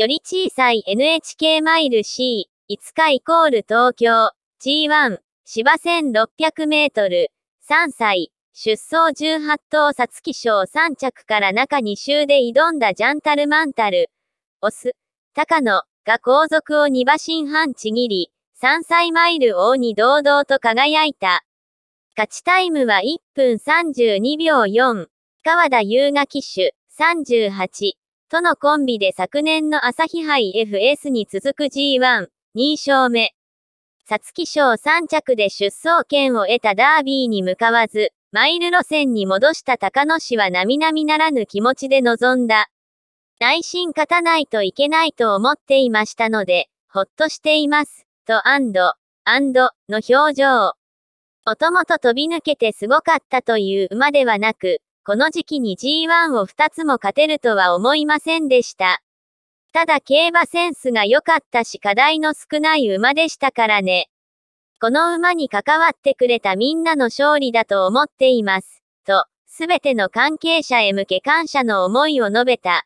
より小さい NHK マイル C5 日イコール東京 G1 芝 1600m 3歳出走18頭殺気賞3着から中2周で挑んだジャンタルマンタルオス高野が後続を2馬身半ちぎり3歳マイル王に堂々と輝いた勝ちタイムは1分32秒4川田優雅騎手38とのコンビで昨年の朝日杯 FS に続く G1、2勝目。皐月賞3着で出走権を得たダービーに向かわず、マイル路線に戻した高野氏は並々ならぬ気持ちで臨んだ。内心勝たないといけないと思っていましたので、ほっとしています、とアンド、アンドの表情。おともと飛び抜けてすごかったという馬ではなく、この時期に G1 を2つも勝てるとは思いませんでした。ただ競馬センスが良かったし課題の少ない馬でしたからね。この馬に関わってくれたみんなの勝利だと思っています。と、すべての関係者へ向け感謝の思いを述べた。